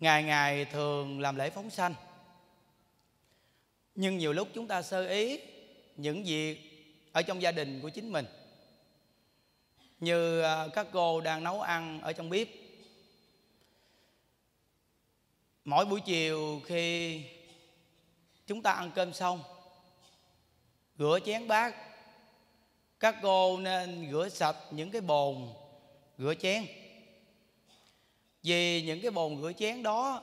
ngày ngày thường làm lễ phóng sanh Nhưng nhiều lúc chúng ta sơ ý Những việc ở trong gia đình của chính mình Như à, các cô đang nấu ăn ở trong bếp Mỗi buổi chiều khi chúng ta ăn cơm xong Rửa chén bát Các cô nên rửa sạch những cái bồn Rửa chén vì những cái bồn rửa chén đó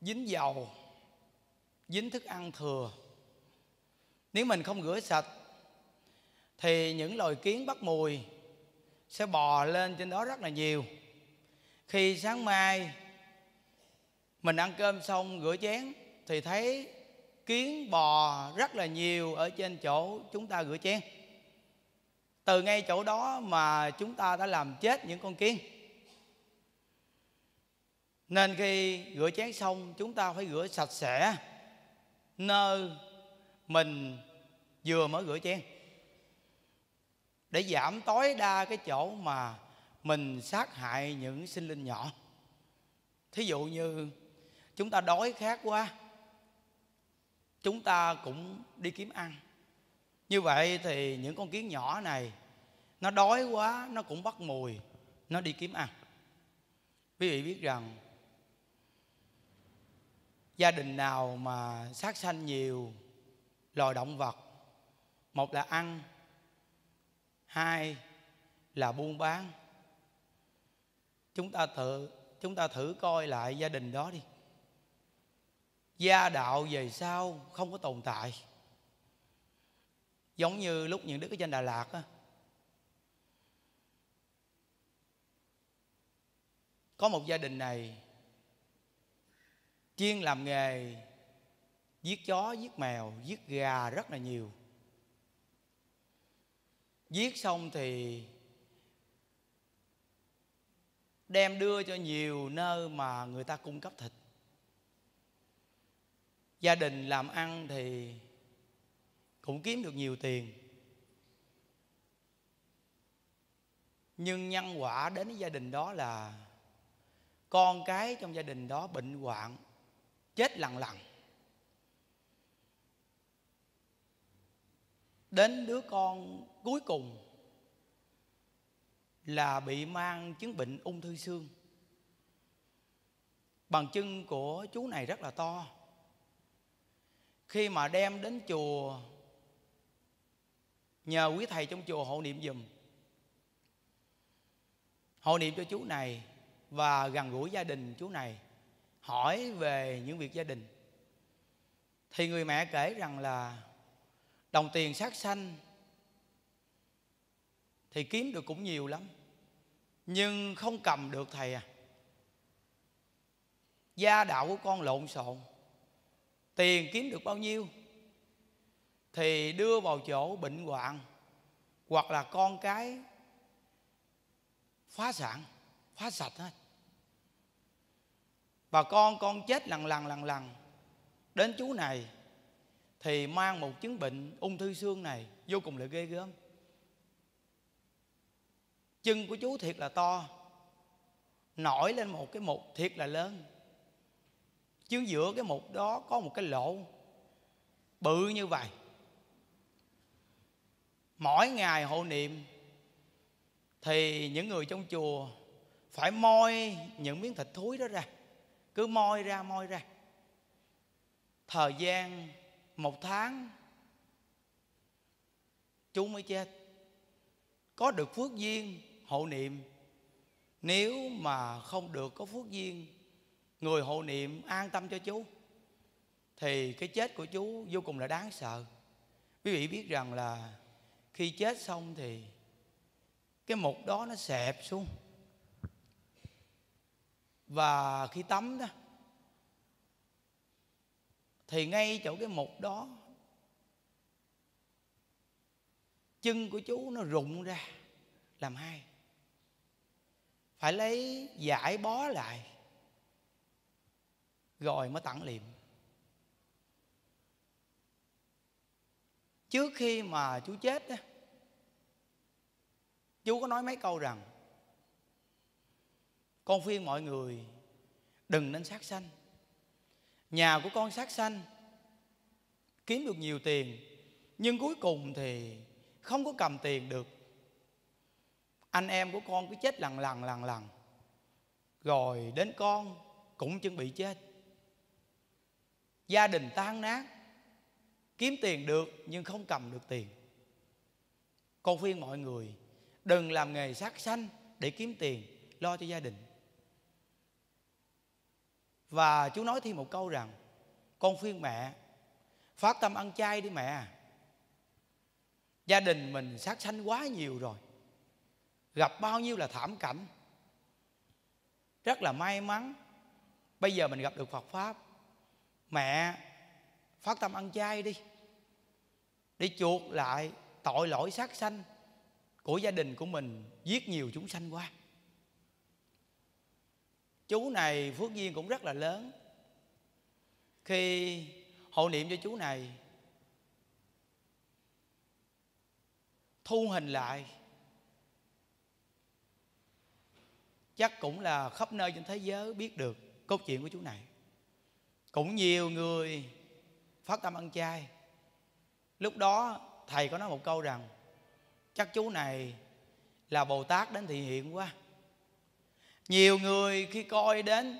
dính dầu dính thức ăn thừa nếu mình không rửa sạch thì những loài kiến bắt mùi sẽ bò lên trên đó rất là nhiều khi sáng mai mình ăn cơm xong rửa chén thì thấy kiến bò rất là nhiều ở trên chỗ chúng ta rửa chén từ ngay chỗ đó mà chúng ta đã làm chết những con kiến nên khi rửa chén xong chúng ta phải rửa sạch sẽ nơi mình vừa mới rửa chén để giảm tối đa cái chỗ mà mình sát hại những sinh linh nhỏ thí dụ như chúng ta đói khát quá chúng ta cũng đi kiếm ăn như vậy thì những con kiến nhỏ này nó đói quá nó cũng bắt mùi nó đi kiếm ăn quý vị biết rằng gia đình nào mà sát sanh nhiều loài động vật một là ăn hai là buôn bán chúng ta thử chúng ta thử coi lại gia đình đó đi gia đạo về sau không có tồn tại giống như lúc những đức ở trên đà lạt á có một gia đình này chuyên làm nghề giết chó giết mèo giết gà rất là nhiều giết xong thì đem đưa cho nhiều nơi mà người ta cung cấp thịt gia đình làm ăn thì cũng kiếm được nhiều tiền nhưng nhân quả đến gia đình đó là con cái trong gia đình đó bệnh hoạn chết lặng lặng đến đứa con cuối cùng là bị mang chứng bệnh ung thư xương bàn chân của chú này rất là to khi mà đem đến chùa nhờ quý thầy trong chùa hộ niệm dùm hộ niệm cho chú này và gần gũi gia đình chú này hỏi về những việc gia đình thì người mẹ kể rằng là đồng tiền sát sanh thì kiếm được cũng nhiều lắm nhưng không cầm được thầy à gia đạo của con lộn xộn tiền kiếm được bao nhiêu thì đưa vào chỗ bệnh hoạn hoặc là con cái phá sản phá sạch hết và con con chết lần lần lần lần đến chú này thì mang một chứng bệnh ung thư xương này vô cùng là ghê gớm chân của chú thiệt là to nổi lên một cái mục thiệt là lớn chứ giữa cái mục đó có một cái lỗ bự như vậy mỗi ngày hộ niệm thì những người trong chùa phải moi những miếng thịt thúi đó ra cứ moi ra moi ra thời gian một tháng chú mới chết có được phước duyên hộ niệm nếu mà không được có phước duyên người hộ niệm an tâm cho chú thì cái chết của chú vô cùng là đáng sợ quý vị biết rằng là khi chết xong thì cái mục đó nó xẹp xuống và khi tắm đó thì ngay chỗ cái mục đó chân của chú nó rụng ra làm hai phải lấy giải bó lại rồi mới tặng liệm trước khi mà chú chết đó, chú có nói mấy câu rằng con khuyên mọi người đừng nên sát sanh nhà của con sát sanh kiếm được nhiều tiền nhưng cuối cùng thì không có cầm tiền được anh em của con cứ chết lần lần lần lần rồi đến con cũng chuẩn bị chết gia đình tan nát kiếm tiền được nhưng không cầm được tiền con khuyên mọi người đừng làm nghề sát sanh để kiếm tiền lo cho gia đình và chú nói thêm một câu rằng Con khuyên mẹ Phát tâm ăn chay đi mẹ Gia đình mình sát sanh quá nhiều rồi Gặp bao nhiêu là thảm cảnh Rất là may mắn Bây giờ mình gặp được Phật Pháp Mẹ Phát tâm ăn chay đi Đi chuộc lại tội lỗi sát sanh Của gia đình của mình Giết nhiều chúng sanh quá chú này phước duyên cũng rất là lớn khi hộ niệm cho chú này thu hình lại chắc cũng là khắp nơi trên thế giới biết được câu chuyện của chú này cũng nhiều người phát tâm ăn chay lúc đó thầy có nói một câu rằng chắc chú này là bồ tát đến thị hiện quá nhiều người khi coi đến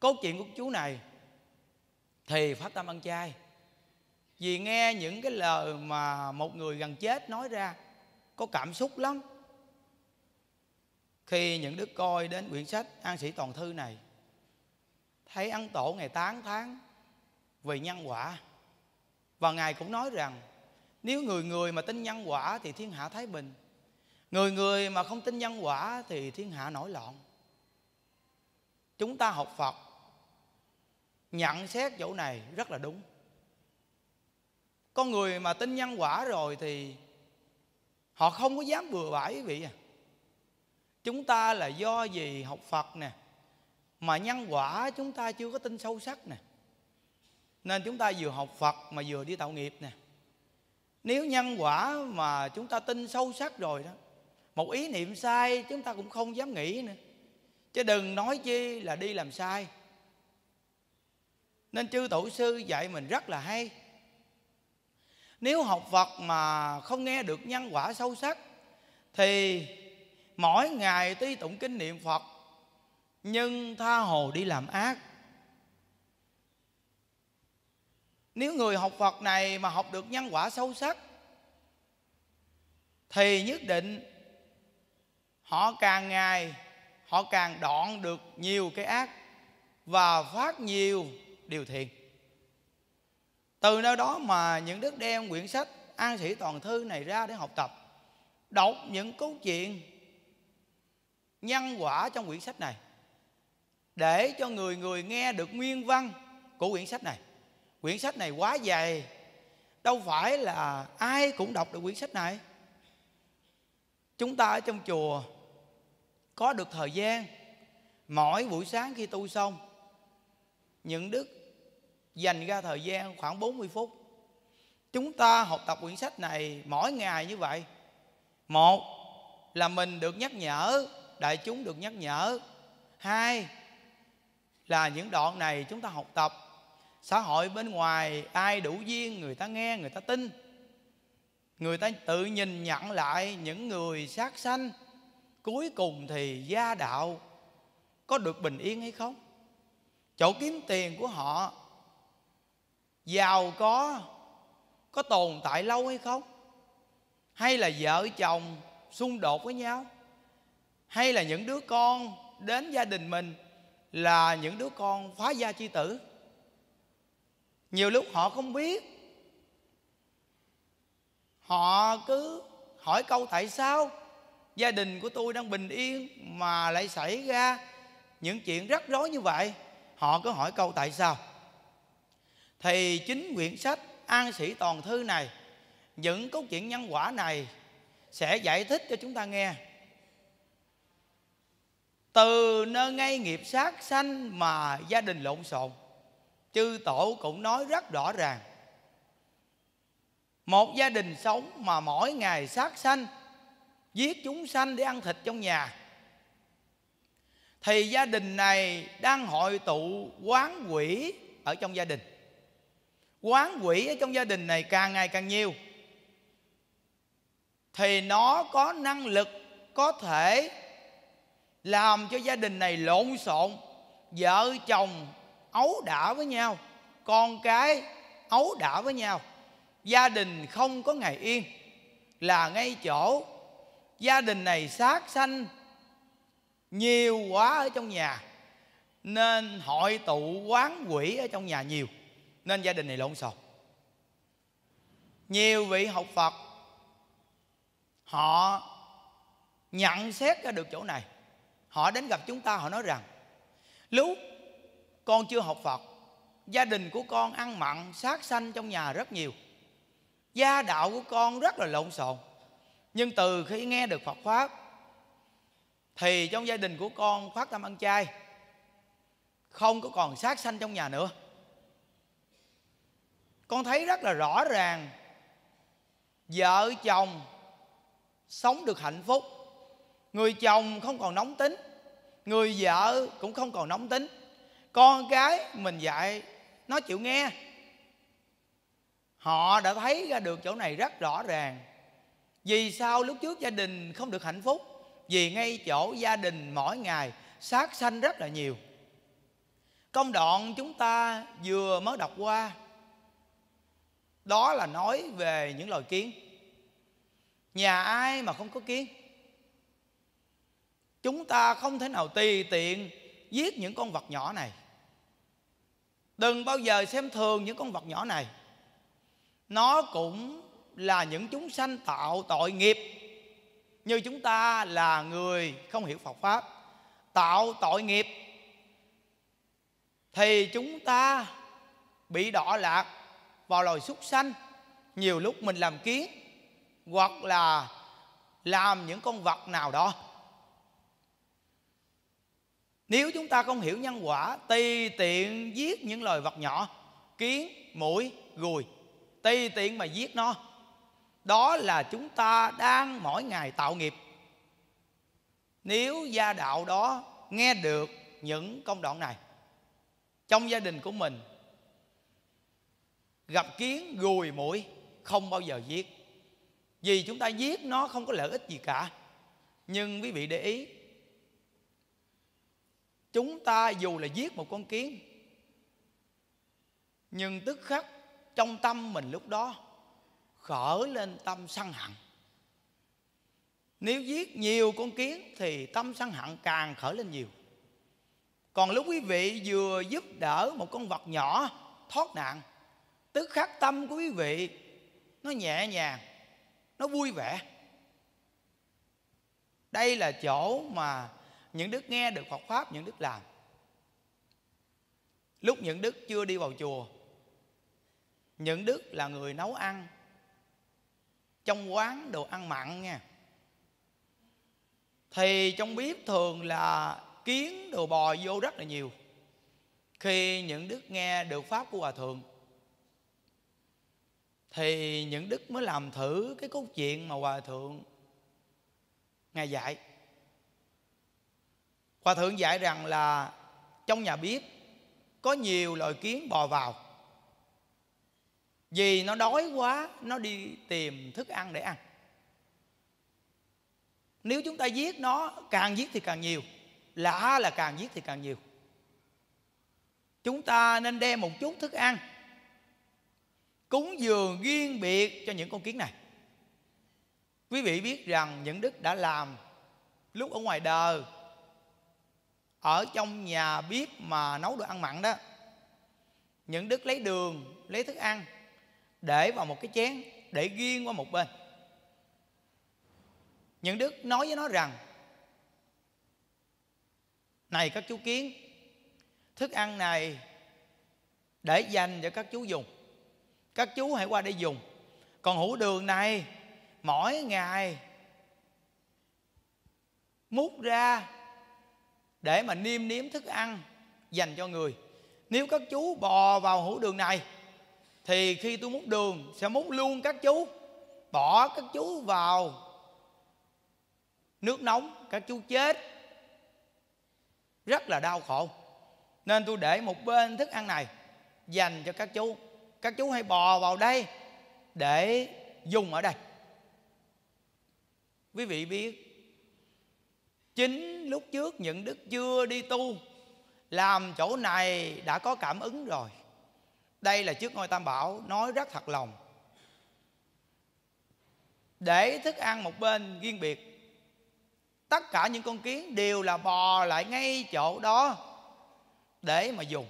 cốt truyện của chú này thì phát tâm ăn chay vì nghe những cái lời mà một người gần chết nói ra có cảm xúc lắm khi những đứa coi đến quyển sách an sĩ toàn thư này thấy ăn tổ ngày tán tháng vì nhân quả và ngài cũng nói rằng nếu người người mà tin nhân quả thì thiên hạ thái bình người người mà không tin nhân quả thì thiên hạ nổi loạn chúng ta học phật nhận xét chỗ này rất là đúng con người mà tin nhân quả rồi thì họ không có dám bừa bãi quý vị à chúng ta là do gì học phật nè mà nhân quả chúng ta chưa có tin sâu sắc nè nên chúng ta vừa học phật mà vừa đi tạo nghiệp nè nếu nhân quả mà chúng ta tin sâu sắc rồi đó một ý niệm sai chúng ta cũng không dám nghĩ nữa chứ đừng nói chi là đi làm sai nên chư tổ sư dạy mình rất là hay nếu học Phật mà không nghe được nhân quả sâu sắc Thì mỗi ngày tuy tụng kinh niệm Phật Nhưng tha hồ đi làm ác Nếu người học Phật này mà học được nhân quả sâu sắc Thì nhất định họ càng ngày họ càng đoạn được nhiều cái ác và phát nhiều điều thiện từ nơi đó mà những đức đem quyển sách an sĩ toàn thư này ra để học tập đọc những câu chuyện nhân quả trong quyển sách này để cho người người nghe được nguyên văn của quyển sách này quyển sách này quá dày đâu phải là ai cũng đọc được quyển sách này chúng ta ở trong chùa có được thời gian mỗi buổi sáng khi tu xong những đức dành ra thời gian khoảng 40 phút chúng ta học tập quyển sách này mỗi ngày như vậy một là mình được nhắc nhở đại chúng được nhắc nhở hai là những đoạn này chúng ta học tập xã hội bên ngoài ai đủ duyên người ta nghe người ta tin người ta tự nhìn nhận lại những người sát sanh cuối cùng thì gia đạo có được bình yên hay không chỗ kiếm tiền của họ giàu có có tồn tại lâu hay không hay là vợ chồng xung đột với nhau hay là những đứa con đến gia đình mình là những đứa con phá gia chi tử nhiều lúc họ không biết họ cứ hỏi câu tại sao gia đình của tôi đang bình yên mà lại xảy ra những chuyện rắc rối như vậy họ cứ hỏi câu tại sao thì chính quyển sách an sĩ toàn thư này những câu chuyện nhân quả này sẽ giải thích cho chúng ta nghe từ nơi ngay nghiệp sát sanh mà gia đình lộn xộn chư tổ cũng nói rất rõ ràng một gia đình sống mà mỗi ngày sát sanh giết chúng sanh để ăn thịt trong nhà thì gia đình này đang hội tụ quán quỷ ở trong gia đình quán quỷ ở trong gia đình này càng ngày càng nhiều thì nó có năng lực có thể làm cho gia đình này lộn xộn vợ chồng ấu đả với nhau con cái ấu đả với nhau gia đình không có ngày yên là ngay chỗ gia đình này sát sanh nhiều quá ở trong nhà nên hội tụ quán quỷ ở trong nhà nhiều nên gia đình này lộn xộn nhiều vị học phật họ nhận xét ra được chỗ này họ đến gặp chúng ta họ nói rằng lúc con chưa học phật gia đình của con ăn mặn sát sanh trong nhà rất nhiều gia đạo của con rất là lộn xộn nhưng từ khi nghe được phật pháp thì trong gia đình của con phát tâm ăn chay không có còn sát sanh trong nhà nữa con thấy rất là rõ ràng vợ chồng sống được hạnh phúc người chồng không còn nóng tính người vợ cũng không còn nóng tính con cái mình dạy nó chịu nghe họ đã thấy ra được chỗ này rất rõ ràng vì sao lúc trước gia đình không được hạnh phúc Vì ngay chỗ gia đình mỗi ngày sát sanh rất là nhiều Công đoạn chúng ta vừa mới đọc qua Đó là nói về những loài kiến Nhà ai mà không có kiến Chúng ta không thể nào tùy tiện giết những con vật nhỏ này Đừng bao giờ xem thường những con vật nhỏ này Nó cũng là những chúng sanh tạo tội nghiệp như chúng ta là người không hiểu Phật pháp tạo tội nghiệp thì chúng ta bị đọa lạc vào loài súc sanh nhiều lúc mình làm kiến hoặc là làm những con vật nào đó nếu chúng ta không hiểu nhân quả tùy tiện giết những loài vật nhỏ kiến mũi ruồi tùy tiện mà giết nó đó là chúng ta đang mỗi ngày tạo nghiệp nếu gia đạo đó nghe được những công đoạn này trong gia đình của mình gặp kiến gùi mũi không bao giờ giết vì chúng ta giết nó không có lợi ích gì cả nhưng quý vị để ý chúng ta dù là giết một con kiến nhưng tức khắc trong tâm mình lúc đó khởi lên tâm sân hận nếu giết nhiều con kiến thì tâm sân hận càng khởi lên nhiều còn lúc quý vị vừa giúp đỡ một con vật nhỏ thoát nạn tức khắc tâm của quý vị nó nhẹ nhàng nó vui vẻ đây là chỗ mà những đức nghe được Phật pháp những đức làm lúc những đức chưa đi vào chùa những đức là người nấu ăn trong quán đồ ăn mặn nha thì trong bếp thường là kiến đồ bò vô rất là nhiều khi những đức nghe được pháp của hòa thượng thì những đức mới làm thử cái cốt chuyện mà hòa thượng ngài dạy hòa thượng dạy rằng là trong nhà bếp có nhiều loài kiến bò vào vì nó đói quá nó đi tìm thức ăn để ăn nếu chúng ta giết nó càng giết thì càng nhiều lã là càng giết thì càng nhiều chúng ta nên đem một chút thức ăn cúng dường riêng biệt cho những con kiến này quý vị biết rằng những đức đã làm lúc ở ngoài đời ở trong nhà bếp mà nấu đồ ăn mặn đó những đức lấy đường lấy thức ăn để vào một cái chén để riêng qua một bên những đức nói với nó rằng này các chú kiến thức ăn này để dành cho các chú dùng các chú hãy qua đây dùng còn hũ đường này mỗi ngày múc ra để mà niêm niếm thức ăn dành cho người nếu các chú bò vào hũ đường này thì khi tôi múc đường sẽ múc luôn các chú bỏ các chú vào nước nóng các chú chết rất là đau khổ nên tôi để một bên thức ăn này dành cho các chú các chú hãy bò vào đây để dùng ở đây quý vị biết chính lúc trước những đức chưa đi tu làm chỗ này đã có cảm ứng rồi đây là trước ngôi tam bảo nói rất thật lòng để thức ăn một bên riêng biệt tất cả những con kiến đều là bò lại ngay chỗ đó để mà dùng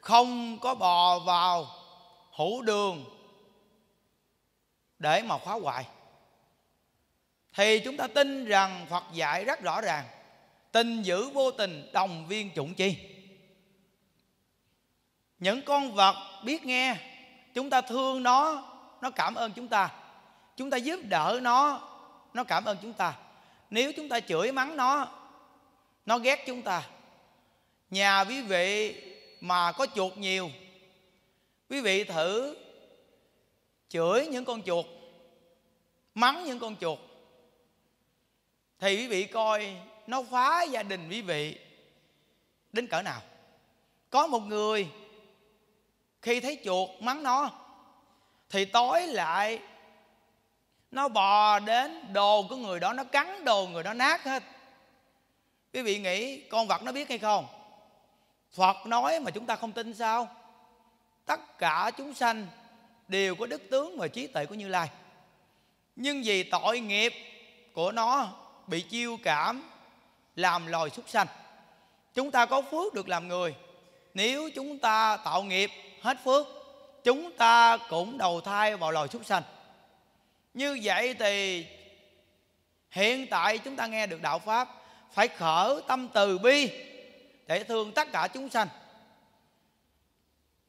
không có bò vào hữu đường để mà khóa hoại thì chúng ta tin rằng Phật dạy rất rõ ràng tình giữ vô tình đồng viên chủng chi những con vật biết nghe chúng ta thương nó nó cảm ơn chúng ta chúng ta giúp đỡ nó nó cảm ơn chúng ta nếu chúng ta chửi mắng nó nó ghét chúng ta nhà quý vị mà có chuột nhiều quý vị thử chửi những con chuột mắng những con chuột thì quý vị coi nó phá gia đình quý vị đến cỡ nào có một người khi thấy chuột mắng nó thì tối lại nó bò đến đồ của người đó nó cắn đồ người đó nát hết quý vị nghĩ con vật nó biết hay không phật nói mà chúng ta không tin sao tất cả chúng sanh đều có đức tướng và trí tuệ của như lai nhưng vì tội nghiệp của nó bị chiêu cảm làm loài súc sanh chúng ta có phước được làm người nếu chúng ta tạo nghiệp hết phước chúng ta cũng đầu thai vào loài súc sanh như vậy thì hiện tại chúng ta nghe được đạo pháp phải khởi tâm từ bi để thương tất cả chúng sanh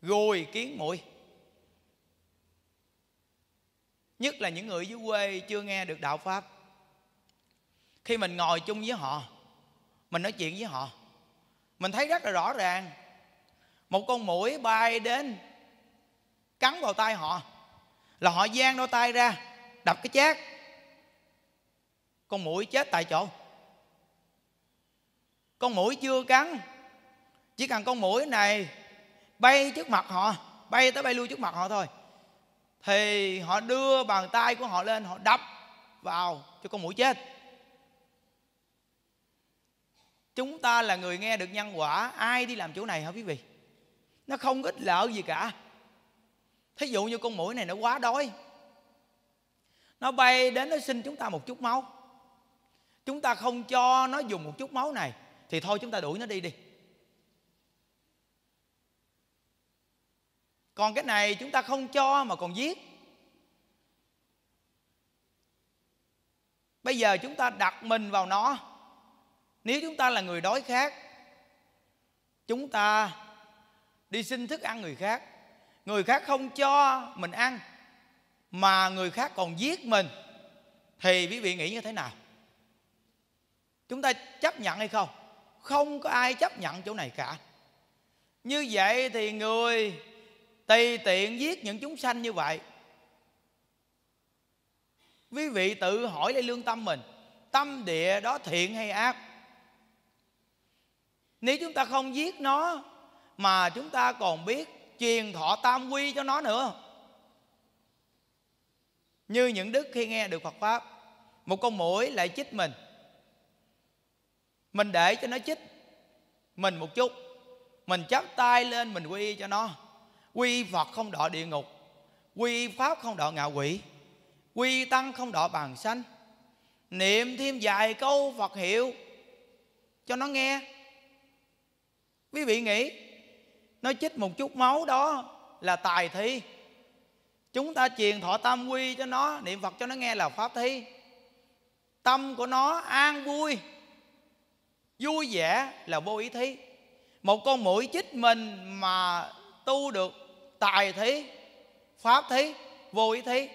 gùi kiến muội nhất là những người dưới quê chưa nghe được đạo pháp khi mình ngồi chung với họ mình nói chuyện với họ mình thấy rất là rõ ràng một con mũi bay đến cắn vào tay họ là họ giang đôi tay ra đập cái chát con mũi chết tại chỗ con mũi chưa cắn chỉ cần con mũi này bay trước mặt họ bay tới bay lui trước mặt họ thôi thì họ đưa bàn tay của họ lên họ đập vào cho con mũi chết chúng ta là người nghe được nhân quả ai đi làm chỗ này hả quý vị nó không ích lợi gì cả thí dụ như con mũi này nó quá đói nó bay đến nó xin chúng ta một chút máu chúng ta không cho nó dùng một chút máu này thì thôi chúng ta đuổi nó đi đi còn cái này chúng ta không cho mà còn giết bây giờ chúng ta đặt mình vào nó nếu chúng ta là người đói khác, chúng ta đi xin thức ăn người khác người khác không cho mình ăn mà người khác còn giết mình thì quý vị nghĩ như thế nào chúng ta chấp nhận hay không không có ai chấp nhận chỗ này cả như vậy thì người tùy tiện giết những chúng sanh như vậy quý vị tự hỏi lấy lương tâm mình tâm địa đó thiện hay ác nếu chúng ta không giết nó mà chúng ta còn biết truyền thọ tam quy cho nó nữa như những đức khi nghe được Phật pháp một con mũi lại chích mình mình để cho nó chích mình một chút mình chắp tay lên mình quy cho nó quy Phật không đọa địa ngục quy pháp không đọa ngạ quỷ quy tăng không đọa bàn sanh niệm thêm vài câu Phật hiệu cho nó nghe quý vị nghĩ nó chích một chút máu đó là tài thi chúng ta truyền thọ tam quy cho nó niệm phật cho nó nghe là pháp thi tâm của nó an vui vui vẻ là vô ý thi. một con mũi chích mình mà tu được tài thi, pháp thi, vô ý thi,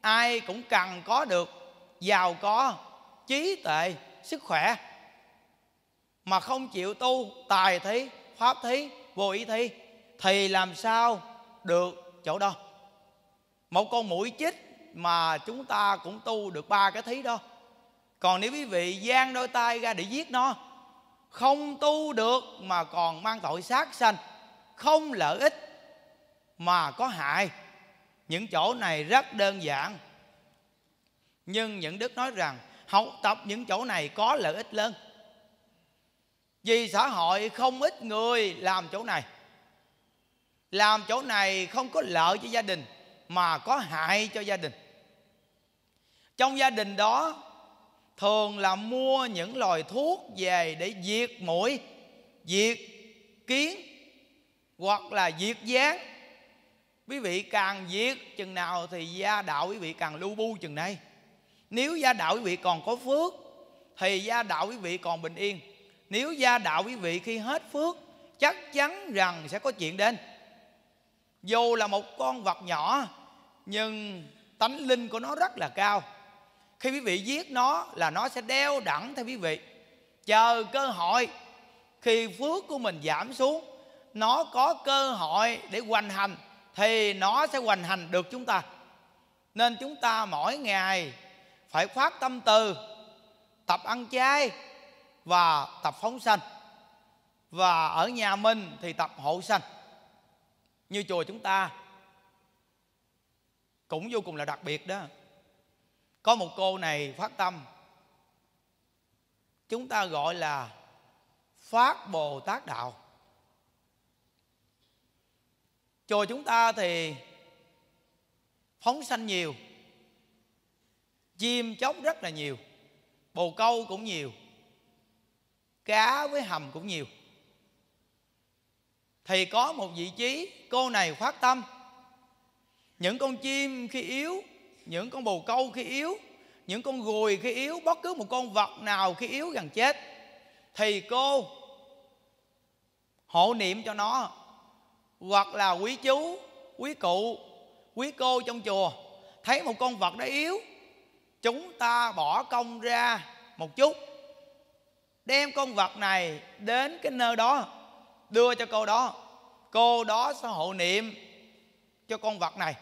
ai cũng cần có được giàu có trí tuệ sức khỏe mà không chịu tu tài thi, pháp thi vô ý thi thì làm sao được chỗ đó một con mũi chích mà chúng ta cũng tu được ba cái thí đó còn nếu quý vị gian đôi tay ra để giết nó không tu được mà còn mang tội sát sanh không lợi ích mà có hại những chỗ này rất đơn giản nhưng những đức nói rằng học tập những chỗ này có lợi ích lớn vì xã hội không ít người làm chỗ này làm chỗ này không có lợi cho gia đình mà có hại cho gia đình trong gia đình đó thường là mua những loài thuốc về để diệt mũi diệt kiến hoặc là diệt gián quý vị càng diệt chừng nào thì gia đạo quý vị càng lưu bu chừng nay nếu gia đạo quý vị còn có phước thì gia đạo quý vị còn bình yên nếu gia đạo quý vị khi hết phước Chắc chắn rằng sẽ có chuyện đến Dù là một con vật nhỏ Nhưng tánh linh của nó rất là cao Khi quý vị giết nó là nó sẽ đeo đẳng theo quý vị Chờ cơ hội Khi phước của mình giảm xuống Nó có cơ hội để hoành hành Thì nó sẽ hoành hành được chúng ta Nên chúng ta mỗi ngày Phải phát tâm từ Tập ăn chay và tập phóng sanh và ở nhà mình thì tập hộ sanh như chùa chúng ta cũng vô cùng là đặc biệt đó có một cô này phát tâm chúng ta gọi là phát bồ tát đạo chùa chúng ta thì phóng sanh nhiều chim chóc rất là nhiều bồ câu cũng nhiều cá với hầm cũng nhiều thì có một vị trí cô này phát tâm những con chim khi yếu những con bồ câu khi yếu những con gùi khi yếu bất cứ một con vật nào khi yếu gần chết thì cô hộ niệm cho nó hoặc là quý chú quý cụ quý cô trong chùa thấy một con vật đó yếu chúng ta bỏ công ra một chút đem con vật này đến cái nơi đó đưa cho cô đó cô đó sẽ hộ niệm cho con vật này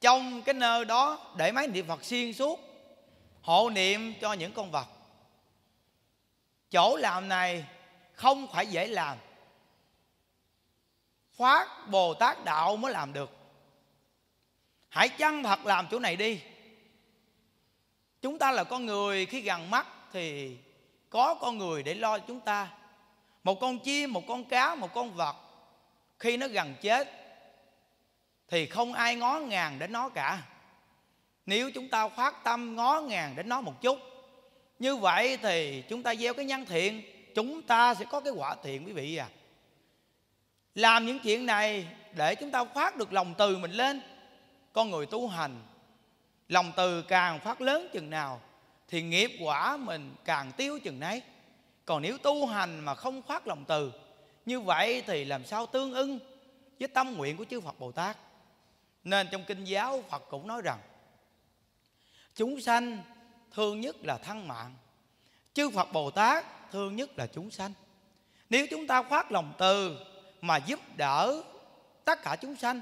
trong cái nơi đó để máy niệm phật xuyên suốt hộ niệm cho những con vật chỗ làm này không phải dễ làm phát bồ tát đạo mới làm được hãy chân thật làm chỗ này đi chúng ta là con người khi gần mắt thì có con người để lo chúng ta một con chim một con cá một con vật khi nó gần chết thì không ai ngó ngàng đến nó cả nếu chúng ta phát tâm ngó ngàng đến nó một chút như vậy thì chúng ta gieo cái nhân thiện chúng ta sẽ có cái quả thiện quý vị à làm những chuyện này để chúng ta phát được lòng từ mình lên con người tu hành lòng từ càng phát lớn chừng nào thì nghiệp quả mình càng tiêu chừng nấy còn nếu tu hành mà không khoát lòng từ như vậy thì làm sao tương ưng với tâm nguyện của chư Phật Bồ Tát nên trong kinh giáo Phật cũng nói rằng chúng sanh thương nhất là thân mạng chư Phật Bồ Tát thương nhất là chúng sanh nếu chúng ta khoát lòng từ mà giúp đỡ tất cả chúng sanh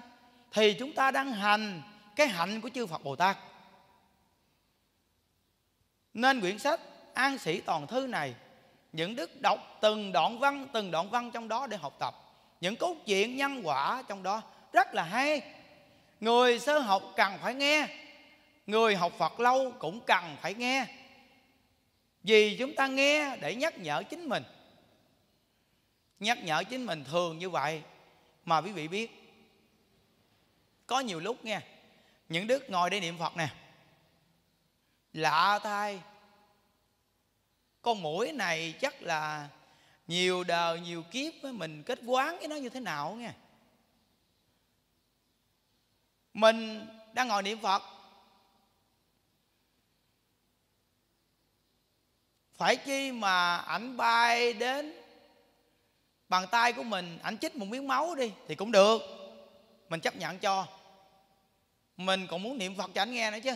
thì chúng ta đang hành cái hạnh của chư Phật Bồ Tát nên quyển sách An Sĩ Toàn Thư này Những đức đọc từng đoạn văn Từng đoạn văn trong đó để học tập Những câu chuyện nhân quả trong đó Rất là hay Người sơ học cần phải nghe Người học Phật lâu cũng cần phải nghe Vì chúng ta nghe để nhắc nhở chính mình Nhắc nhở chính mình thường như vậy Mà quý vị biết Có nhiều lúc nghe Những đức ngồi để niệm Phật nè lạ thay con mũi này chắc là nhiều đời nhiều kiếp với mình kết quán với nó như thế nào nghe mình đang ngồi niệm phật phải chi mà ảnh bay đến bàn tay của mình ảnh chích một miếng máu đi thì cũng được mình chấp nhận cho mình còn muốn niệm phật cho ảnh nghe nữa chứ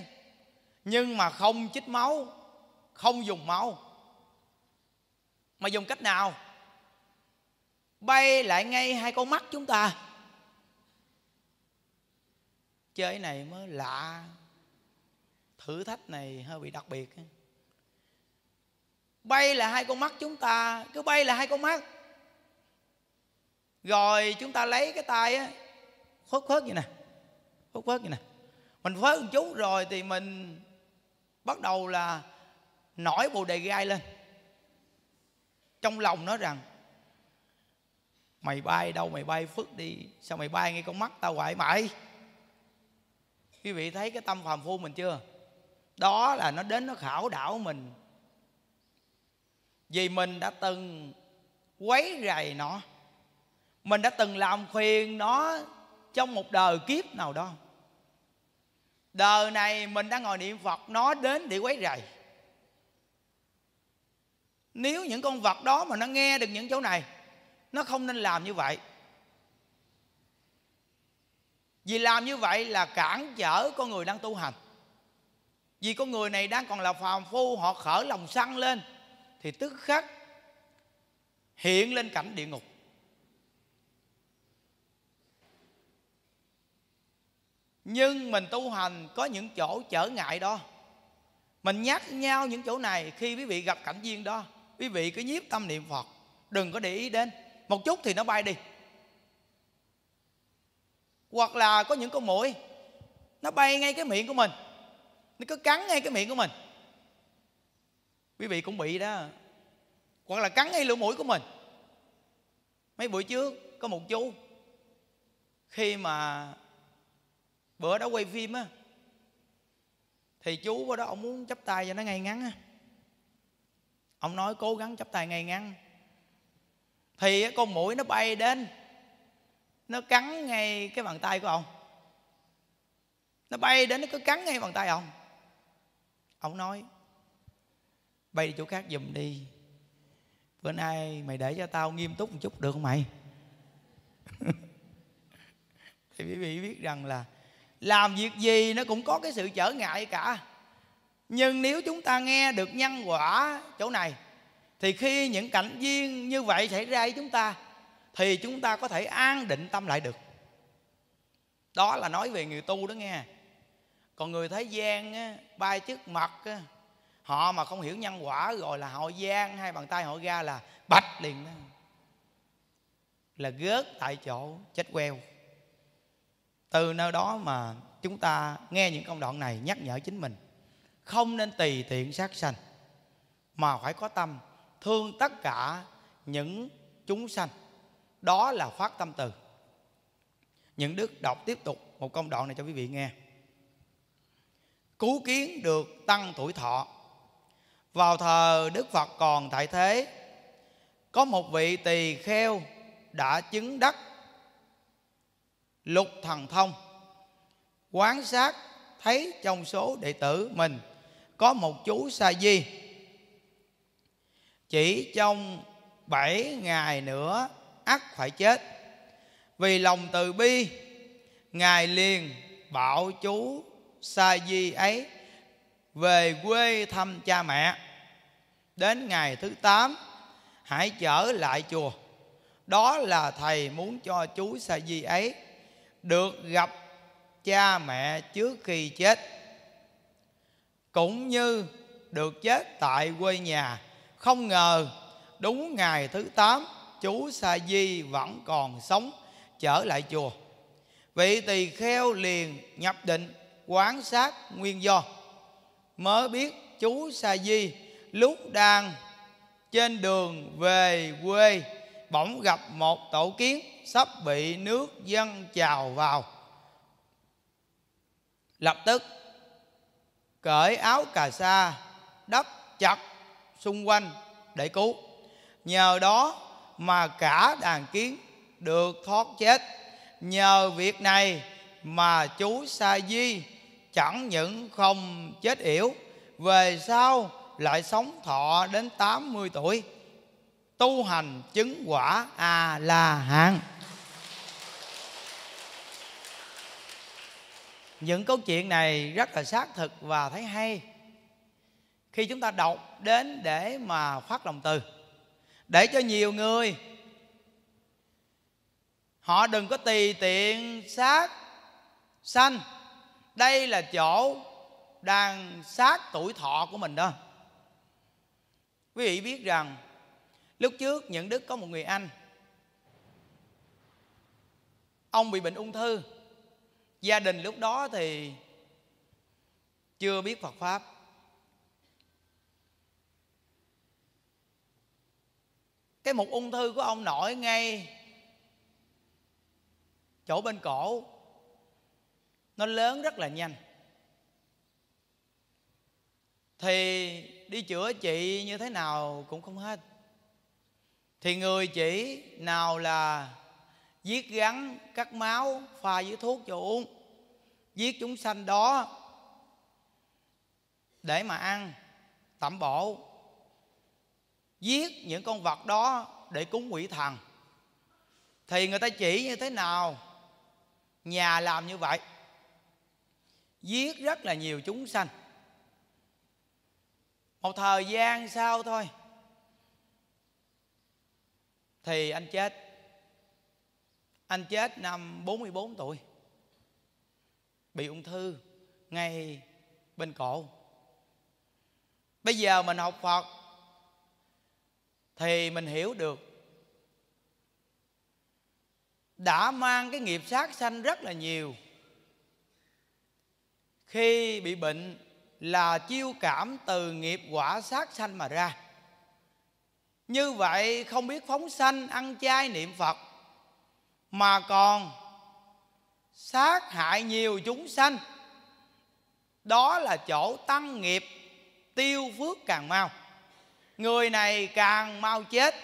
nhưng mà không chích máu không dùng máu mà dùng cách nào bay lại ngay hai con mắt chúng ta chơi này mới lạ thử thách này hơi bị đặc biệt bay là hai con mắt chúng ta cứ bay là hai con mắt rồi chúng ta lấy cái tay á phớt phớt vậy nè phớt phớt vậy nè mình phớt một chút rồi thì mình bắt đầu là nổi bồ đề gai lên trong lòng nó rằng mày bay đâu mày bay phước đi sao mày bay ngay con mắt tao hoại mày quý vị thấy cái tâm phàm phu mình chưa đó là nó đến nó khảo đảo mình vì mình đã từng quấy rầy nó mình đã từng làm phiền nó trong một đời kiếp nào đó đời này mình đang ngồi niệm phật nó đến để quấy rầy nếu những con vật đó mà nó nghe được những chỗ này nó không nên làm như vậy vì làm như vậy là cản trở con người đang tu hành vì con người này đang còn là phàm phu họ khởi lòng săn lên thì tức khắc hiện lên cảnh địa ngục nhưng mình tu hành có những chỗ trở ngại đó mình nhắc nhau những chỗ này khi quý vị gặp cảnh duyên đó quý vị cứ nhiếp tâm niệm phật đừng có để ý đến một chút thì nó bay đi hoặc là có những con mũi nó bay ngay cái miệng của mình nó cứ cắn ngay cái miệng của mình quý vị cũng bị đó hoặc là cắn ngay lỗ mũi của mình mấy buổi trước có một chú khi mà bữa đó quay phim á thì chú qua đó ông muốn chắp tay cho nó ngay ngắn á ông nói cố gắng chắp tay ngay ngắn thì con mũi nó bay đến nó cắn ngay cái bàn tay của ông nó bay đến nó cứ cắn ngay bàn tay ông ông nói bay đi chỗ khác giùm đi bữa nay mày để cho tao nghiêm túc một chút được không mày thì quý vị biết rằng là làm việc gì nó cũng có cái sự trở ngại cả nhưng nếu chúng ta nghe được nhân quả chỗ này thì khi những cảnh duyên như vậy xảy ra với chúng ta thì chúng ta có thể an định tâm lại được đó là nói về người tu đó nghe còn người thế gian á, bay trước mặt á, họ mà không hiểu nhân quả rồi là họ gian hai bàn tay họ ra là bạch liền đó là gớt tại chỗ chết queo từ nơi đó mà chúng ta nghe những công đoạn này nhắc nhở chính mình không nên tùy tiện sát sanh mà phải có tâm thương tất cả những chúng sanh đó là phát tâm từ những đức đọc tiếp tục một công đoạn này cho quý vị nghe cứu kiến được tăng tuổi thọ vào thờ đức phật còn tại thế có một vị tỳ kheo đã chứng đắc lục thần thông quán sát thấy trong số đệ tử mình có một chú sa di chỉ trong bảy ngày nữa ắt phải chết vì lòng từ bi ngài liền bảo chú sa di ấy về quê thăm cha mẹ đến ngày thứ tám hãy trở lại chùa đó là thầy muốn cho chú sa di ấy được gặp cha mẹ trước khi chết cũng như được chết tại quê nhà không ngờ đúng ngày thứ tám, chú Sa Di vẫn còn sống trở lại chùa vị tỳ kheo liền nhập định quán sát nguyên do mới biết chú Sa Di lúc đang trên đường về quê bỗng gặp một tổ kiến sắp bị nước dân trào vào lập tức cởi áo cà sa đắp chặt xung quanh để cứu nhờ đó mà cả đàn kiến được thoát chết nhờ việc này mà chú sa di chẳng những không chết yểu về sau lại sống thọ đến 80 tuổi tu hành chứng quả a à la hán những câu chuyện này rất là xác thực và thấy hay khi chúng ta đọc đến để mà phát lòng từ để cho nhiều người họ đừng có tùy tiện sát sanh đây là chỗ đang sát tuổi thọ của mình đó quý vị biết rằng lúc trước những đức có một người anh ông bị bệnh ung thư gia đình lúc đó thì chưa biết phật pháp cái mục ung thư của ông nội ngay chỗ bên cổ nó lớn rất là nhanh thì đi chữa trị như thế nào cũng không hết thì người chỉ nào là giết gắn cắt máu pha với thuốc cho uống giết chúng sanh đó để mà ăn tẩm bổ giết những con vật đó để cúng quỷ thần thì người ta chỉ như thế nào nhà làm như vậy giết rất là nhiều chúng sanh một thời gian sau thôi thì anh chết anh chết năm 44 tuổi bị ung thư ngay bên cổ bây giờ mình học phật thì mình hiểu được đã mang cái nghiệp sát sanh rất là nhiều khi bị bệnh là chiêu cảm từ nghiệp quả sát sanh mà ra như vậy không biết phóng sanh ăn chay niệm phật mà còn sát hại nhiều chúng sanh đó là chỗ tăng nghiệp tiêu phước càng mau người này càng mau chết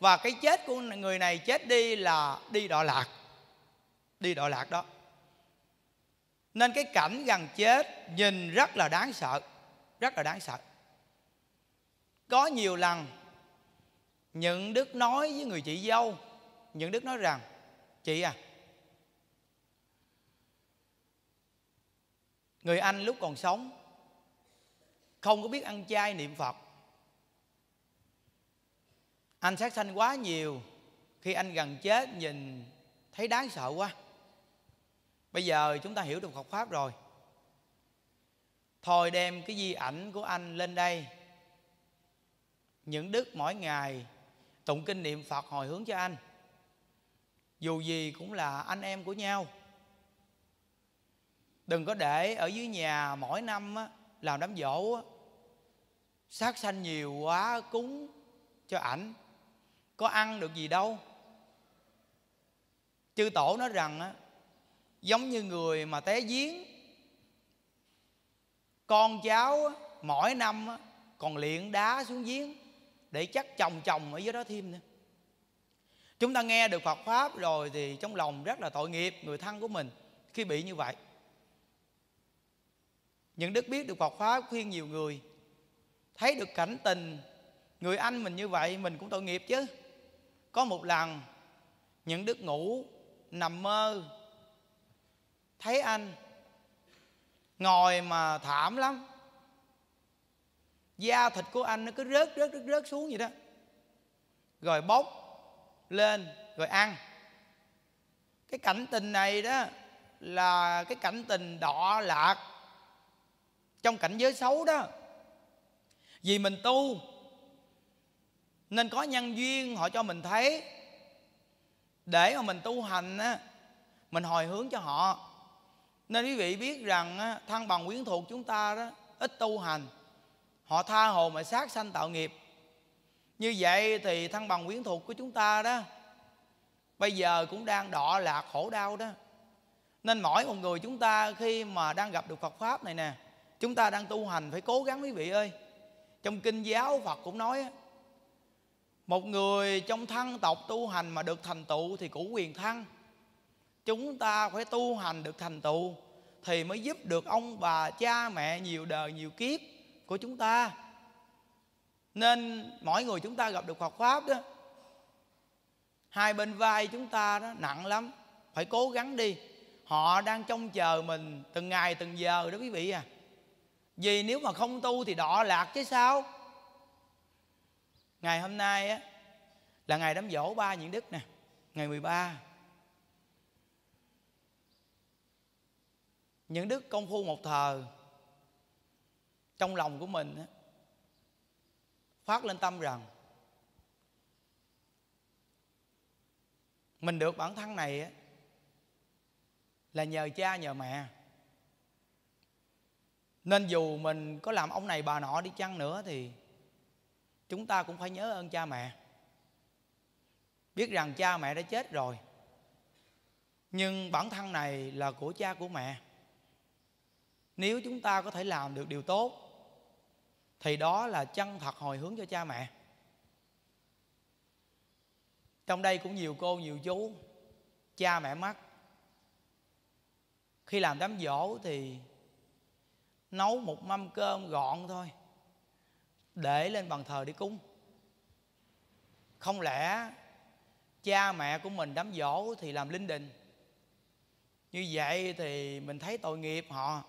và cái chết của người này chết đi là đi đọa lạc đi đọa lạc đó nên cái cảnh gần chết nhìn rất là đáng sợ rất là đáng sợ có nhiều lần những đức nói với người chị dâu những đức nói rằng chị à người anh lúc còn sống không có biết ăn chay niệm phật anh sát sanh quá nhiều khi anh gần chết nhìn thấy đáng sợ quá bây giờ chúng ta hiểu được Phật pháp rồi thôi đem cái di ảnh của anh lên đây những đức mỗi ngày tụng kinh niệm phật hồi hướng cho anh dù gì cũng là anh em của nhau đừng có để ở dưới nhà mỗi năm á, làm đám dỗ á, sát sanh nhiều quá cúng cho ảnh có ăn được gì đâu chư tổ nói rằng á, giống như người mà té giếng con cháu á, mỗi năm á, còn luyện đá xuống giếng để chắc chồng chồng ở dưới đó thêm nữa chúng ta nghe được phật pháp rồi thì trong lòng rất là tội nghiệp người thân của mình khi bị như vậy những đức biết được Phật Pháp khuyên nhiều người Thấy được cảnh tình Người anh mình như vậy mình cũng tội nghiệp chứ Có một lần Những đức ngủ Nằm mơ Thấy anh Ngồi mà thảm lắm Da thịt của anh nó cứ rớt rớt rớt rớt xuống vậy đó Rồi bốc Lên rồi ăn Cái cảnh tình này đó Là cái cảnh tình đọa lạc trong cảnh giới xấu đó vì mình tu nên có nhân duyên họ cho mình thấy để mà mình tu hành á mình hồi hướng cho họ nên quý vị biết rằng á, thăng bằng quyến thuộc chúng ta đó ít tu hành họ tha hồ mà sát sanh tạo nghiệp như vậy thì thân bằng quyến thuộc của chúng ta đó bây giờ cũng đang đọa lạc khổ đau đó nên mỗi một người chúng ta khi mà đang gặp được Phật pháp này nè chúng ta đang tu hành phải cố gắng quý vị ơi trong kinh giáo phật cũng nói một người trong thân tộc tu hành mà được thành tựu thì cũng quyền thân chúng ta phải tu hành được thành tựu thì mới giúp được ông bà cha mẹ nhiều đời nhiều kiếp của chúng ta nên mỗi người chúng ta gặp được Phật pháp đó hai bên vai chúng ta đó nặng lắm phải cố gắng đi họ đang trông chờ mình từng ngày từng giờ đó quý vị à vì nếu mà không tu thì đọa lạc chứ sao ngày hôm nay á là ngày đám dỗ ba những đức nè ngày 13 những đức công phu một thờ trong lòng của mình á, phát lên tâm rằng mình được bản thân này á, là nhờ cha nhờ mẹ nên dù mình có làm ông này bà nọ đi chăng nữa thì chúng ta cũng phải nhớ ơn cha mẹ. Biết rằng cha mẹ đã chết rồi. Nhưng bản thân này là của cha của mẹ. Nếu chúng ta có thể làm được điều tốt thì đó là chân thật hồi hướng cho cha mẹ. Trong đây cũng nhiều cô, nhiều chú Cha mẹ mất Khi làm đám dỗ thì nấu một mâm cơm gọn thôi để lên bàn thờ đi cúng không lẽ cha mẹ của mình đám dỗ thì làm linh đình như vậy thì mình thấy tội nghiệp họ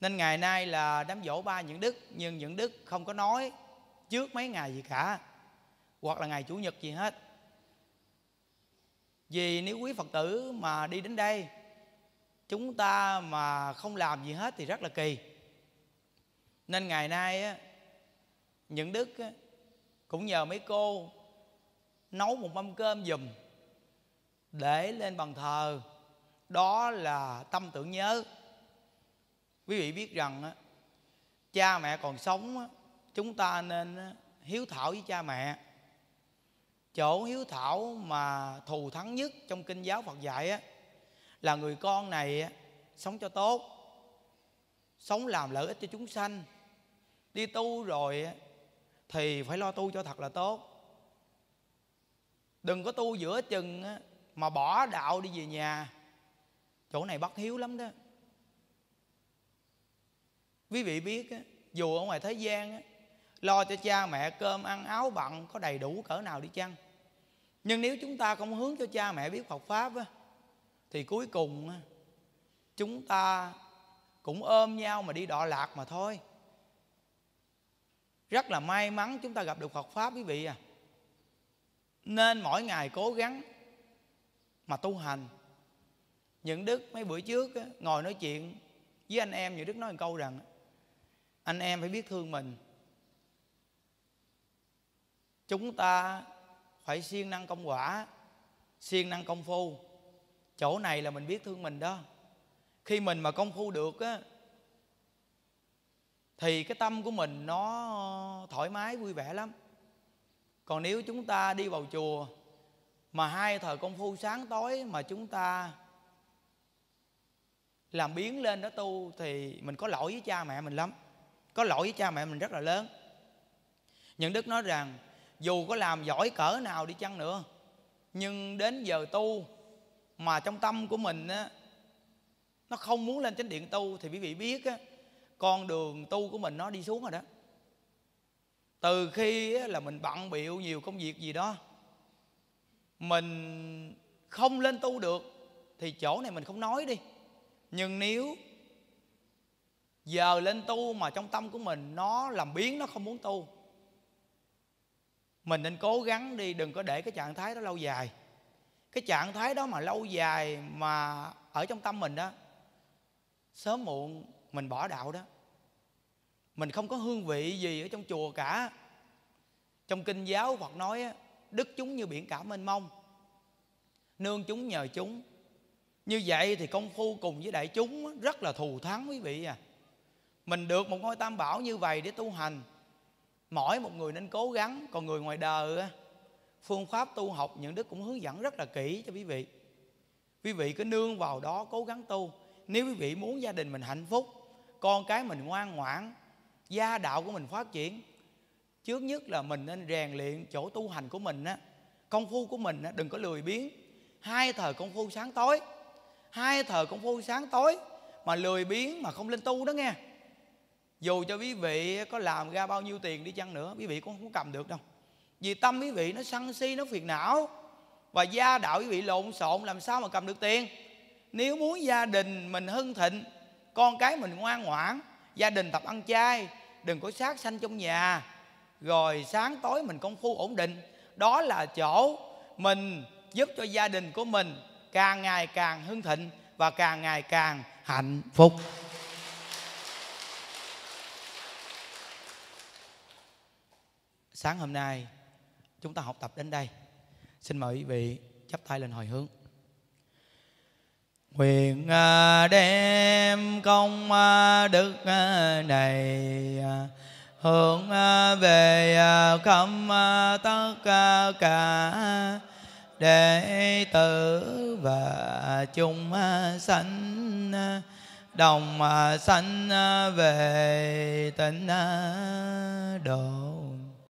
nên ngày nay là đám dỗ ba những đức nhưng những đức không có nói trước mấy ngày gì cả hoặc là ngày chủ nhật gì hết vì nếu quý phật tử mà đi đến đây chúng ta mà không làm gì hết thì rất là kỳ nên ngày nay á, những đức á, cũng nhờ mấy cô nấu một mâm cơm dùm để lên bàn thờ đó là tâm tưởng nhớ quý vị biết rằng á, cha mẹ còn sống á, chúng ta nên á, hiếu thảo với cha mẹ chỗ hiếu thảo mà thù thắng nhất trong kinh giáo phật dạy á, là người con này sống cho tốt sống làm lợi ích cho chúng sanh đi tu rồi thì phải lo tu cho thật là tốt đừng có tu giữa chừng mà bỏ đạo đi về nhà chỗ này bất hiếu lắm đó quý vị biết dù ở ngoài thế gian lo cho cha mẹ cơm ăn áo bận có đầy đủ cỡ nào đi chăng nhưng nếu chúng ta không hướng cho cha mẹ biết Phật pháp thì cuối cùng chúng ta cũng ôm nhau mà đi đọa lạc mà thôi rất là may mắn chúng ta gặp được Phật pháp quý vị à nên mỗi ngày cố gắng mà tu hành những đức mấy bữa trước ngồi nói chuyện với anh em những đức nói một câu rằng anh em phải biết thương mình chúng ta phải siêng năng công quả siêng năng công phu chỗ này là mình biết thương mình đó khi mình mà công phu được á thì cái tâm của mình nó thoải mái vui vẻ lắm còn nếu chúng ta đi vào chùa mà hai thời công phu sáng tối mà chúng ta làm biến lên đó tu thì mình có lỗi với cha mẹ mình lắm có lỗi với cha mẹ mình rất là lớn những đức nói rằng dù có làm giỏi cỡ nào đi chăng nữa nhưng đến giờ tu mà trong tâm của mình á, nó không muốn lên chánh điện tu thì quý vị biết á, con đường tu của mình nó đi xuống rồi đó từ khi là mình bận biệu nhiều công việc gì đó mình không lên tu được thì chỗ này mình không nói đi nhưng nếu giờ lên tu mà trong tâm của mình nó làm biến nó không muốn tu mình nên cố gắng đi đừng có để cái trạng thái đó lâu dài cái trạng thái đó mà lâu dài mà ở trong tâm mình đó sớm muộn mình bỏ đạo đó mình không có hương vị gì ở trong chùa cả trong kinh giáo Phật nói đức chúng như biển cả mênh mông nương chúng nhờ chúng như vậy thì công phu cùng với đại chúng rất là thù thắng quý vị à mình được một ngôi tam bảo như vậy để tu hành mỗi một người nên cố gắng còn người ngoài đời phương pháp tu học những đức cũng hướng dẫn rất là kỹ cho quý vị quý vị cứ nương vào đó cố gắng tu nếu quý vị muốn gia đình mình hạnh phúc con cái mình ngoan ngoãn gia đạo của mình phát triển trước nhất là mình nên rèn luyện chỗ tu hành của mình á công phu của mình á, đừng có lười biếng hai thờ công phu sáng tối hai thờ công phu sáng tối mà lười biếng mà không lên tu đó nghe dù cho quý vị có làm ra bao nhiêu tiền đi chăng nữa quý vị cũng không cầm được đâu vì tâm quý vị nó sân si nó phiền não và gia đạo quý vị lộn xộn làm sao mà cầm được tiền nếu muốn gia đình mình hưng thịnh con cái mình ngoan ngoãn gia đình tập ăn chay đừng có sát sanh trong nhà rồi sáng tối mình công phu ổn định đó là chỗ mình giúp cho gia đình của mình càng ngày càng hưng thịnh và càng ngày càng hạnh phúc sáng hôm nay chúng ta học tập đến đây xin mời quý vị chắp tay lên hồi hướng nguyện à, đem công à, đức à, này hướng về khắp tất cả đệ tử và chung sanh đồng sanh về tịnh độ